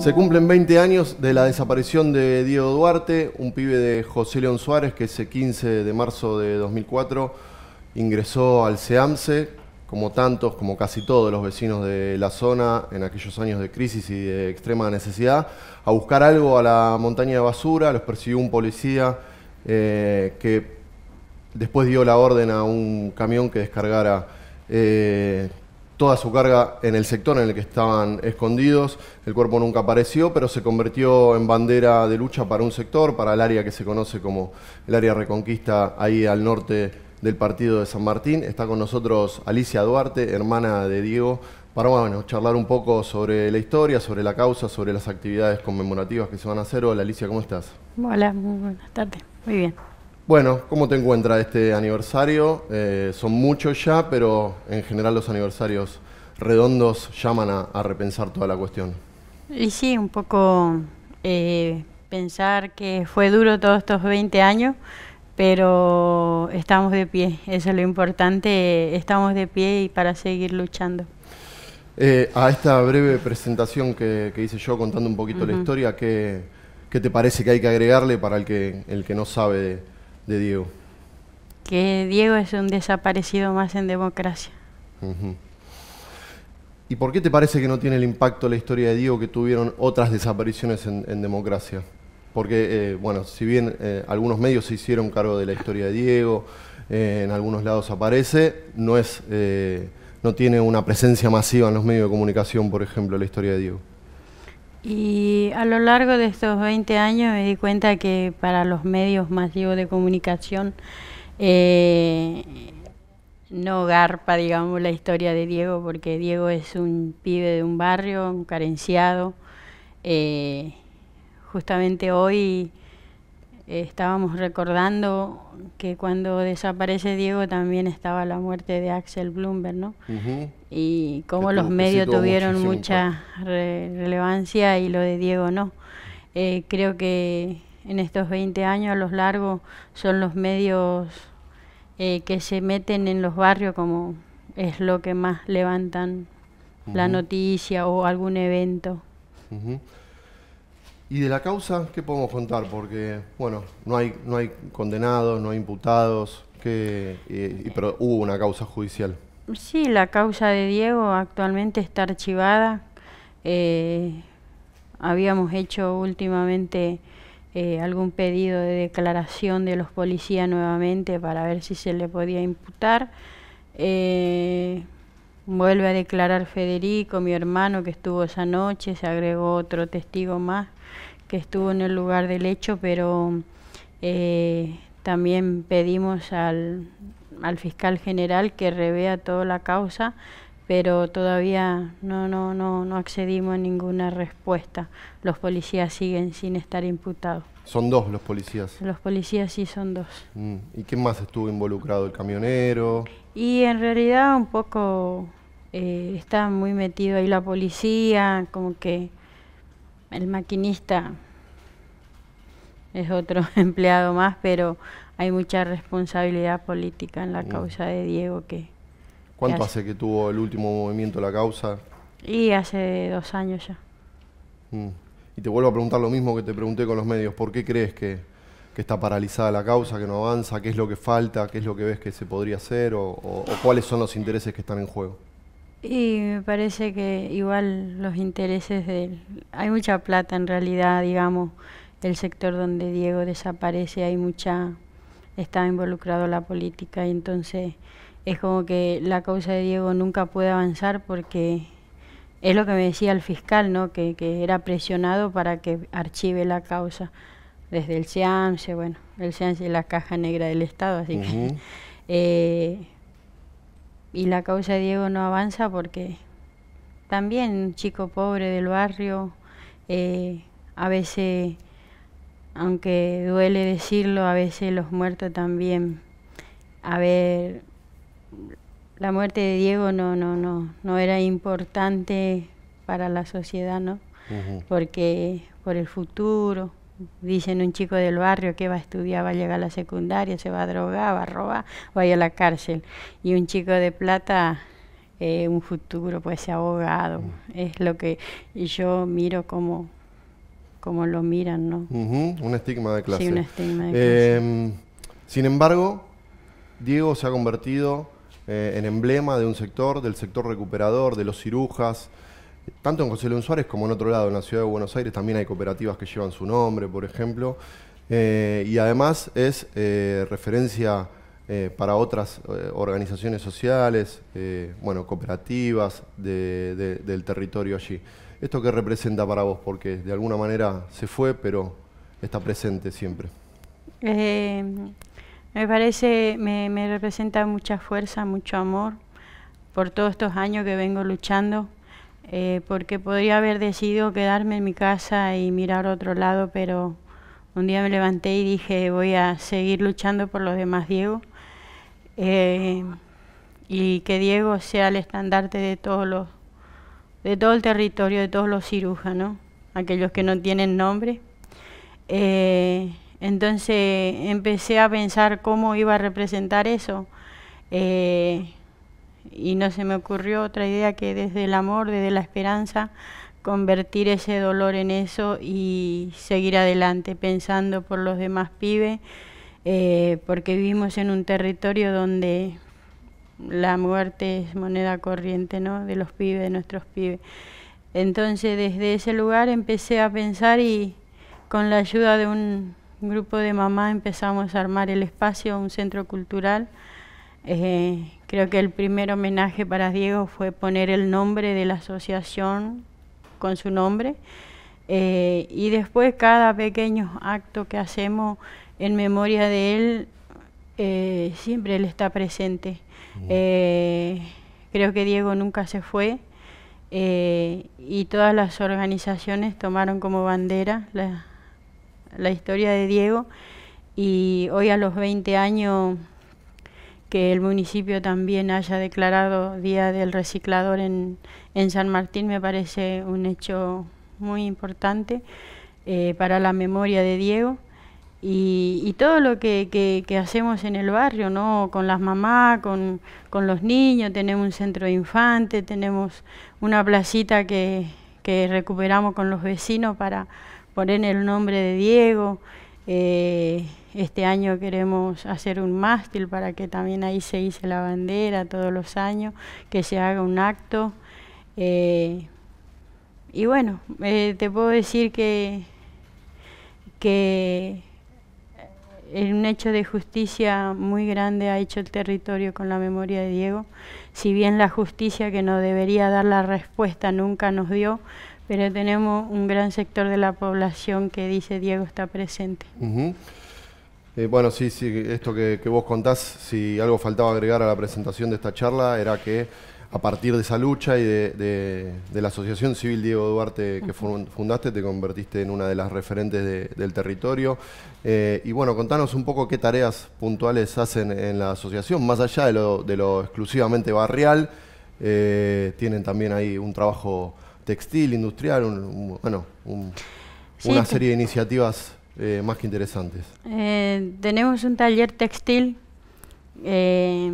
Se cumplen 20 años de la desaparición de Diego Duarte, un pibe de José León Suárez que ese 15 de marzo de 2004 ingresó al SEAMSE, como tantos, como casi todos los vecinos de la zona en aquellos años de crisis y de extrema necesidad, a buscar algo a la montaña de basura. Los persiguió un policía eh, que después dio la orden a un camión que descargara eh, toda su carga en el sector en el que estaban escondidos. El cuerpo nunca apareció, pero se convirtió en bandera de lucha para un sector, para el área que se conoce como el área Reconquista, ahí al norte del partido de San Martín. Está con nosotros Alicia Duarte, hermana de Diego, para bueno, charlar un poco sobre la historia, sobre la causa, sobre las actividades conmemorativas que se van a hacer. Hola Alicia, ¿cómo estás? Hola, muy buenas tardes. Muy bien. Bueno, ¿cómo te encuentra este aniversario? Eh, son muchos ya, pero en general los aniversarios redondos llaman a, repensar toda la cuestión. Y sí, un poco eh, pensar que fue duro todos estos 20 años, pero estamos de pie, eso es lo importante, estamos de pie y para seguir luchando. Eh, a esta breve presentación que, hice yo contando un poquito la historia, ¿qué, te parece que hay que agregarle para el que, el que no sabe? De, Diego? Que Diego es un desaparecido más en democracia. ¿Y por qué te parece que no tiene el impacto la historia de Diego que tuvieron otras desapariciones en, democracia? Porque, eh, bueno, si bien eh, algunos medios se hicieron cargo de la historia de Diego, eh, en algunos lados aparece, no, es, no tiene una presencia masiva en los medios de comunicación, por ejemplo, la historia de Diego. Y a lo largo de estos 20 años me di cuenta que para los medios masivos de comunicación eh, no garpa, digamos, la historia de Diego, porque Diego es un pibe de un barrio, un carenciado. Eh, justamente hoy estábamos recordando que cuando desaparece Diego también estaba la muerte de Axel Bloomberg, ¿no? Y cómo los medios tuvieron mucha relevancia y lo de Diego no. Eh, creo que en estos 20 años a lo largo son los medios eh, que se meten en los barrios como es lo que más levantan la noticia o algún evento. ¿Y de la causa qué podemos contar? Porque, bueno, no hay, no hay condenados, no hay imputados, que, eh, pero hubo una causa judicial. Sí, la causa de Diego actualmente está archivada. Eh, habíamos hecho últimamente eh, algún pedido de declaración de los policías nuevamente para ver si se le podía imputar. vuelve a declarar Federico, mi hermano que estuvo esa noche, se agregó otro testigo más que estuvo en el lugar del hecho, pero eh, también pedimos al, fiscal general que revea toda la causa, pero todavía no, no, no, no accedimos a ninguna respuesta. Los policías siguen sin estar imputados. ¿Son dos los policías? Los policías sí son dos. Mm, ¿Y qué más estuvo involucrado? ¿El camionero? Y en realidad un poco eh, está muy metido ahí la policía, como que el maquinista es otro empleado más, pero hay mucha responsabilidad política en la mm. causa de Diego que... ¿Cuánto hace? que tuvo el último movimiento la causa? Y hace dos años ya. Mm. Y te vuelvo a preguntar lo mismo que te pregunté con los medios. ¿Por qué crees que, está paralizada la causa, que no avanza? ¿Qué es lo que falta? ¿Qué es lo que ves que se podría hacer? o cuáles son los intereses que están en juego? Y me parece que igual los intereses de... Hay mucha plata en realidad, digamos, el sector donde Diego desaparece, hay mucha... está involucrado la política y entonces es como que la causa de Diego nunca puede avanzar porque es lo que me decía el fiscal, ¿no? Que, que era presionado para que archive la causa desde el CIAMSE, bueno, el CIAMSE es la caja negra del Estado, así que... Eh, y la causa de Diego no avanza porque también un chico pobre del barrio, eh, a veces, aunque duele decirlo, a veces los muertos también. A ver, la muerte de Diego no, no, no, no era importante para la sociedad, ¿no? Porque por el futuro, Dicen un chico del barrio que va a estudiar, va a llegar a la secundaria, se va a drogar, va a robar, va a ir a la cárcel. Y un chico de plata, eh, un futuro, pues ahogado. Mm. Es lo que yo miro como, lo miran, ¿no? Un estigma de clase. Em, sin embargo, Diego se ha convertido eh, en emblema de un sector, del sector recuperador, de los cirujas, tanto en José León Suárez como en otro lado, en la ciudad de Buenos Aires también hay cooperativas que llevan su nombre, por ejemplo, eh, y además es eh, referencia eh, para otras organizaciones sociales, bueno, cooperativas del territorio allí. ¿Esto qué representa para vos? Porque de alguna manera se fue, pero está presente siempre. me parece, me representa mucha fuerza, mucho amor por todos estos años que vengo luchando eh, porque podría haber decidido quedarme en mi casa y mirar otro lado, pero un día me levanté y dije voy a seguir luchando por los demás Diego eh, y que Diego sea el estandarte de todos de todo el territorio de todos los cirujanos aquellos que no tienen nombre eh, entonces empecé a pensar cómo iba a representar eso y no se me ocurrió otra idea que desde el amor, desde la esperanza, convertir ese dolor en eso y seguir adelante pensando por los demás pibes, eh, porque vivimos en un territorio donde la muerte es moneda corriente ¿no? de los pibes, de nuestros pibes. Entonces desde ese lugar empecé a pensar y con la ayuda de un grupo de mamás empezamos a armar el espacio, un centro cultural eh, Creo que el primer homenaje para Diego fue poner el nombre de la asociación con su nombre. Eh, y después cada pequeño acto que hacemos en memoria de él, eh, siempre él está presente. Eh, creo que Diego nunca se fue y todas las organizaciones tomaron como bandera la historia de Diego y hoy a los 20 años que el municipio también haya declarado Día del Reciclador en, San Martín me parece un hecho muy importante eh, para la memoria de Diego y, todo lo que, hacemos en el barrio, ¿no? con las mamás, con, los niños, tenemos un centro de infantes, tenemos una placita que, recuperamos con los vecinos para poner el nombre de Diego. Eh, este año queremos hacer un mástil para que también ahí se hice la bandera todos los años, que se haga un acto. Eh, y bueno, eh, te puedo decir que, que un hecho de justicia muy grande ha hecho el territorio con la memoria de Diego. Si bien la justicia que nos debería dar la respuesta nunca nos dio, pero tenemos un gran sector de la población que dice Diego está presente. Eh, bueno, sí, sí, esto que, vos contás, si algo faltaba agregar a la presentación de esta charla, era que a partir de esa lucha y de, la Asociación Civil Diego Duarte que fundaste, te convertiste en una de las referentes del territorio. Eh, y bueno, contanos un poco qué tareas puntuales hacen en la asociación, más allá de lo, exclusivamente barrial. Eh, tienen también ahí un trabajo textil, industrial, bueno, una serie de iniciativas eh, más que interesantes? Eh, tenemos un taller textil eh,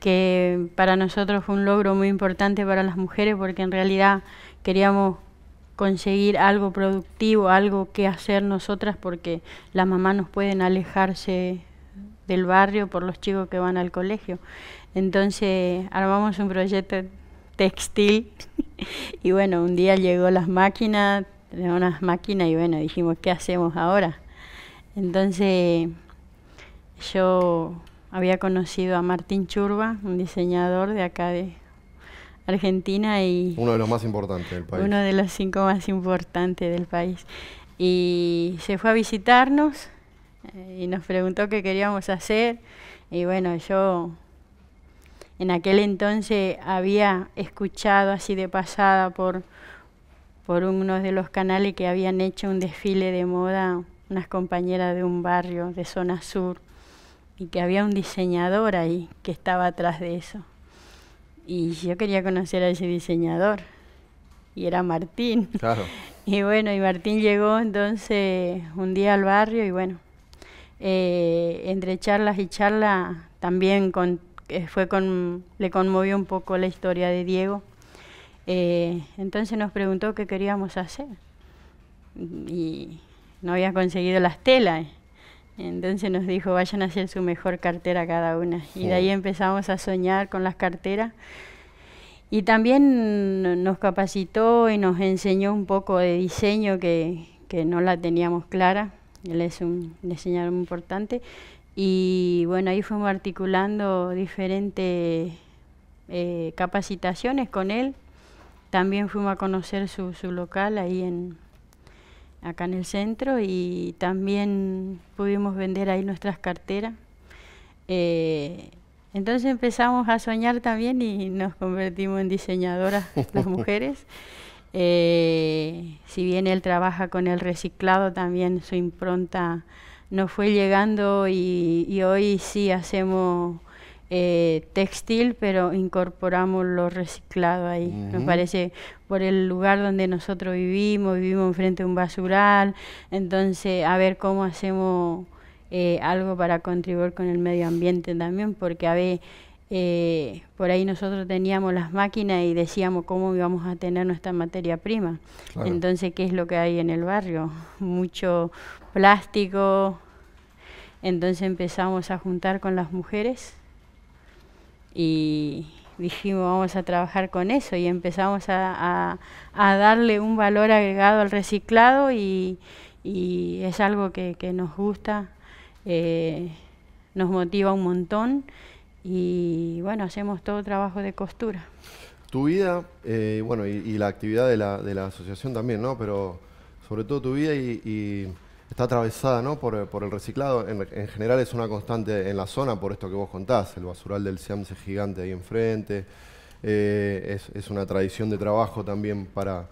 que para nosotros fue un logro muy importante para las mujeres porque en realidad queríamos conseguir algo productivo, algo que hacer nosotras porque las mamás nos pueden alejarse del barrio por los chicos que van al colegio. Entonces armamos un proyecto textil y bueno, un día llegó las máquinas, de unas máquinas y bueno, dijimos, ¿qué hacemos ahora? Entonces yo había conocido a Martín Churba, un diseñador de acá de Argentina y... Uno de los más importantes del país. Uno de los cinco más importantes del país. Y se fue a visitarnos eh, y nos preguntó qué queríamos hacer. Y bueno, yo en aquel entonces había escuchado así de pasada por por uno de los canales que habían hecho un desfile de moda unas compañeras de un barrio de zona sur y que había un diseñador ahí que estaba atrás de eso. Y yo quería conocer a ese diseñador y era Martín. Claro. y bueno, y Martín llegó entonces un día al barrio y bueno, eh, entre charlas y charlas también eh, fue con, le conmovió un poco la historia de Diego eh, entonces nos preguntó qué queríamos hacer. Y no había conseguido las telas. Entonces nos dijo, vayan a hacer su mejor cartera cada una. Y de ahí empezamos a soñar con las carteras. Y también nos capacitó y nos enseñó un poco de diseño que, que no la teníamos clara. Él es un diseñador muy importante. Y bueno, ahí fuimos articulando diferentes eh, capacitaciones con él también fuimos a conocer su, su local ahí en, acá en el centro y también pudimos vender ahí nuestras carteras. Eh, entonces empezamos a soñar también y nos convertimos en diseñadoras las mujeres. Eh, si bien él trabaja con el reciclado, también su impronta nos fue llegando y hoy sí hacemos eh, textil, pero incorporamos lo reciclado ahí. Me parece por el lugar donde nosotros vivimos, vivimos enfrente de un basural, entonces a ver cómo hacemos eh, algo para contribuir con el medio ambiente también, porque a ver... Eh, por ahí nosotros teníamos las máquinas y decíamos cómo íbamos a tener nuestra materia prima. Entonces, ¿qué es lo que hay en el barrio? Mucho plástico. Entonces empezamos a juntar con las mujeres y dijimos vamos a trabajar con eso y empezamos a, darle un valor agregado al reciclado y, es algo que, nos gusta, eh, nos motiva un montón y bueno, hacemos todo trabajo de costura. Tu vida, eh, bueno, y, la actividad de la, de la asociación también, ¿no? Pero sobre todo tu vida y está atravesada eh, por, el reciclado. En, general es una constante en la zona, por esto que vos contás. El basural del Seamse gigante ahí enfrente. Eh, es, una tradición de trabajo también para,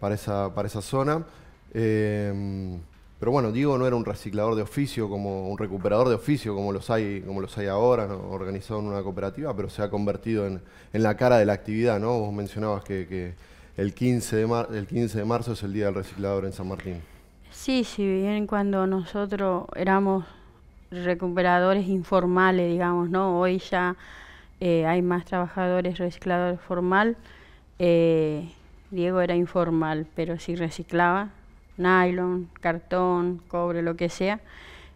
para, esa, para esa zona. Em, pero bueno, Diego no era un reciclador de oficio, como un recuperador de oficio, como los hay, como los hay ahora, organizado en una cooperativa, pero se ha convertido en, la cara de la actividad, ¿no? Vos mencionabas que, el, 15 de el 15 de marzo es el Día del Reciclador en San Martín. Sí, si bien cuando nosotros éramos recuperadores informales, digamos, ¿no? Hoy ya eh, hay más trabajadores recicladores formal. Eh, Diego era informal, pero sí reciclaba nylon, cartón, cobre, lo que sea.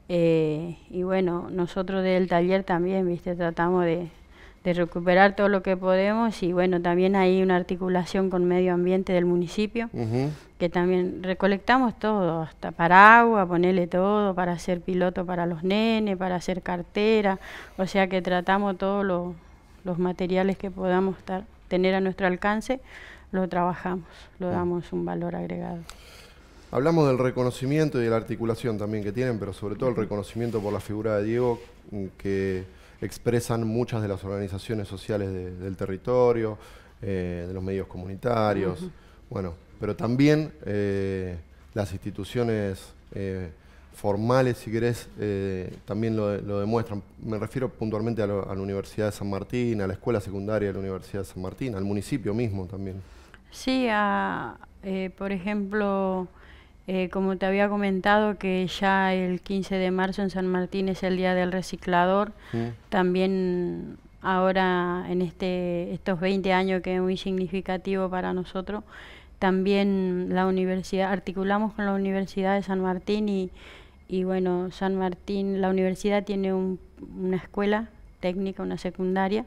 Eh, y bueno, nosotros del taller también, viste, tratamos de, de recuperar todo lo que podemos y bueno, también hay una articulación con medio ambiente del municipio, que también recolectamos todo, hasta para agua, ponerle todo, para hacer piloto para los nenes, para hacer cartera, o sea que tratamos todos los materiales que podamos tener a nuestro alcance, lo trabajamos, lo ah. damos un valor agregado. Hablamos del reconocimiento y de la articulación también que tienen, pero sobre todo el reconocimiento por la figura de Diego, mm, que expresan muchas de las organizaciones sociales del territorio, eh, de los medios comunitarios, bueno, pero también eh, las instituciones eh, formales, si querés, también lo, demuestran. Me refiero puntualmente a, la Universidad de San Martín, a la escuela secundaria de la Universidad de San Martín, al municipio mismo también. Sí, por ejemplo, eh, como te había comentado que ya el 15 de marzo en San Martín es el Día del Reciclador, mm. también ahora en este, estos 20 años que es muy significativo para nosotros, también la universidad, articulamos con la Universidad de San Martín y, y bueno, San Martín, la universidad tiene una escuela técnica, una secundaria,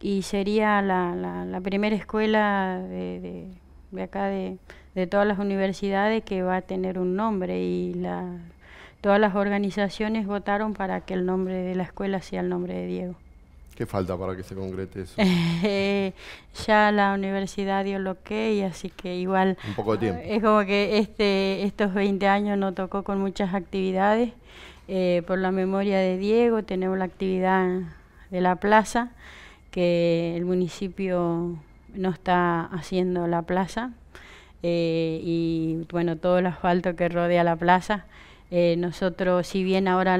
y sería la, primera escuela de, de acá de de todas las universidades que va a tener un nombre y la, todas las organizaciones votaron para que el nombre de la escuela sea el nombre de Diego. ¿Qué falta para que se concrete eso? ya la universidad dio lo que y así que igual... Un poco de tiempo. Eh, es como que este, estos 20 años no tocó con muchas actividades. Eh, por la memoria de Diego tenemos la actividad de la plaza, que el municipio no está haciendo la plaza, eh, y bueno, todo el asfalto que rodea la plaza. Eh, nosotros, si bien ahora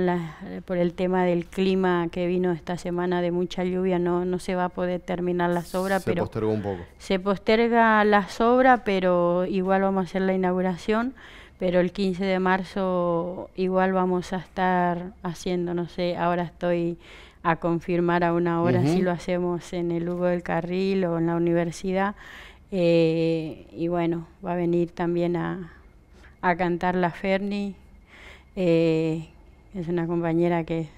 por el tema del clima que vino esta semana de mucha lluvia, no, no se va a poder terminar la obras. Se pero posterga un poco. Se posterga la obras, pero igual vamos a hacer la inauguración. Pero el 15 de marzo igual vamos a estar haciendo, no sé, ahora estoy a confirmar a una hora si lo hacemos en el Hugo del Carril o en la universidad. Eh, y bueno, va a venir también a, cantar la Ferni. Eh, es una compañera que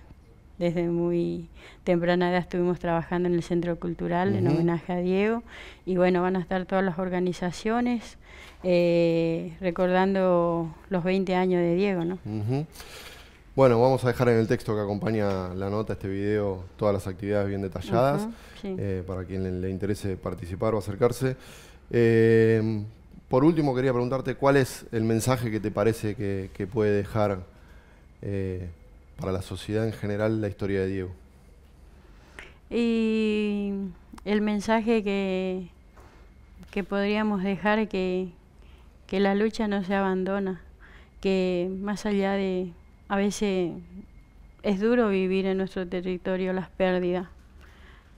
desde muy temprana edad estuvimos trabajando en el Centro Cultural en homenaje a Diego. Y bueno, van a estar todas las organizaciones eh, recordando los 20 años de Diego, ¿no? Bueno, vamos a dejar en el texto que acompaña la nota, este video, todas las actividades bien detalladas, eh, para quien le, interese participar o acercarse. Eh, por último, quería preguntarte cuál es el mensaje que te parece que, puede dejar eh, para la sociedad en general la historia de Diego. Y el mensaje que, que podríamos dejar que, que la lucha no se abandona, que más allá de a veces es duro vivir en nuestro territorio las pérdidas,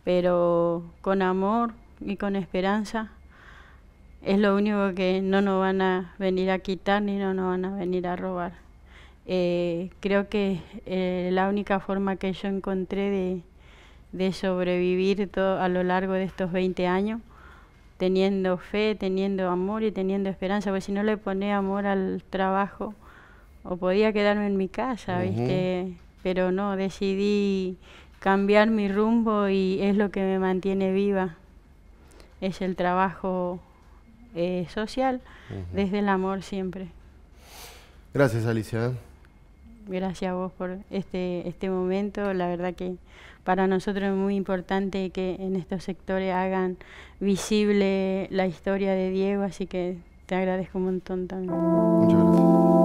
pero con amor y con esperanza es lo único que no nos van a venir a quitar ni no nos van a venir a robar. Eh, creo que eh, la única forma que yo encontré de, sobrevivir todo, a lo largo de estos 20 años, teniendo fe, teniendo amor y teniendo esperanza, porque si no le pone amor al trabajo, o podía quedarme en mi casa, ¿viste? Pero no, decidí cambiar mi rumbo y es lo que me mantiene viva. Es el trabajo eh, social desde el amor siempre. Gracias, Alicia. Gracias a vos por este, este momento. La verdad que para nosotros es muy importante que en estos sectores hagan visible la historia de Diego, así que te agradezco un montón también. gracias.